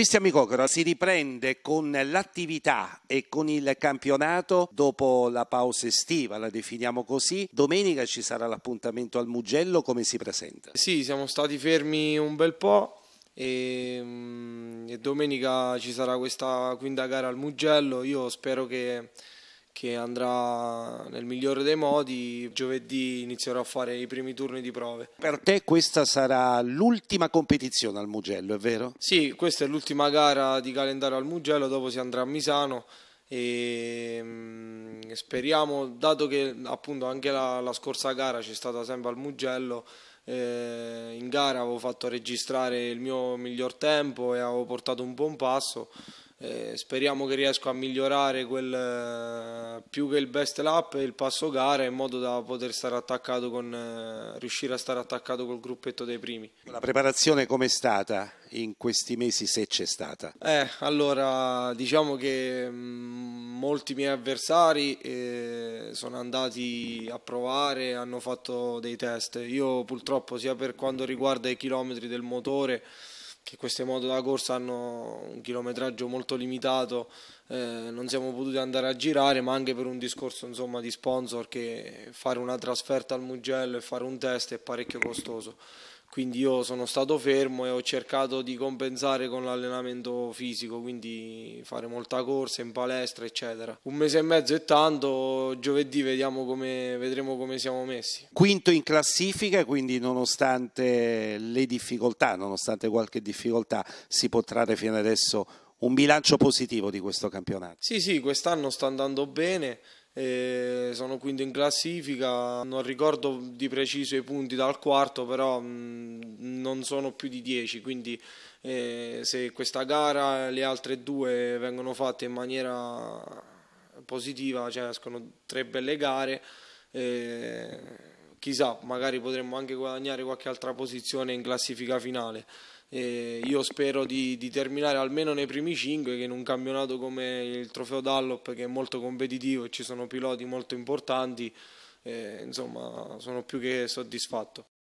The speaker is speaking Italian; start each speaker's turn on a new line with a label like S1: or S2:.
S1: Cristian Micocora si riprende con l'attività e con il campionato dopo la pausa estiva, la definiamo così. Domenica ci sarà l'appuntamento al Mugello, come si presenta?
S2: Sì, siamo stati fermi un bel po' e, mm, e domenica ci sarà questa quinta gara al Mugello. Io spero che che andrà nel migliore dei modi. Giovedì inizierò a fare i primi turni di prove.
S1: Per te questa sarà l'ultima competizione al Mugello, è vero?
S2: Sì, questa è l'ultima gara di calendario al Mugello, dopo si andrà a Misano e mm, speriamo, dato che appunto anche la, la scorsa gara c'è stata sempre al Mugello, eh, in gara avevo fatto registrare il mio miglior tempo e avevo portato un buon passo. Eh, speriamo che riesco a migliorare quel, eh, più che il best lap e il passo gara in modo da poter stare attaccato con, eh, riuscire a stare attaccato col gruppetto dei primi. La preparazione
S1: com'è stata in questi mesi se c'è stata?
S2: Eh, allora diciamo che mh, mm, molti miei avversari eh, sono andati a provare, hanno fatto dei test. Io purtroppo sia per quanto riguarda i chilometri del motore che queste moto da corsa hanno un chilometraggio molto limitato, eh, non siamo potuti andare a girare, ma anche per un discorso insomma, di sponsor che fare una trasferta al Mugello e fare un test è parecchio costoso quindi io sono stato fermo e ho cercato di compensare con l'allenamento fisico, quindi fare molta corsa in palestra, eccetera. Un mese e mezzo è tanto, giovedì vediamo come, vedremo come siamo messi.
S1: Quinto in classifica, quindi nonostante le difficoltà, nonostante qualche difficoltà, si può trarre fino adesso un bilancio positivo di questo campionato.
S2: Sì, sì, quest'anno sta andando bene. E sono quinto in classifica, non ricordo di preciso i punti dal quarto, però mm, non sono più di 10, quindi eh, se questa gara e le altre due vengono fatte in maniera positiva, cioè escono tre belle gare, chissà, magari potremmo anche guadagnare qualche altra posizione in classifica finale. E io spero di, di, terminare almeno nei primi 5 che in un campionato come il trofeo Dallop che è molto competitivo e ci sono piloti molto importanti, eh, insomma sono più che soddisfatto.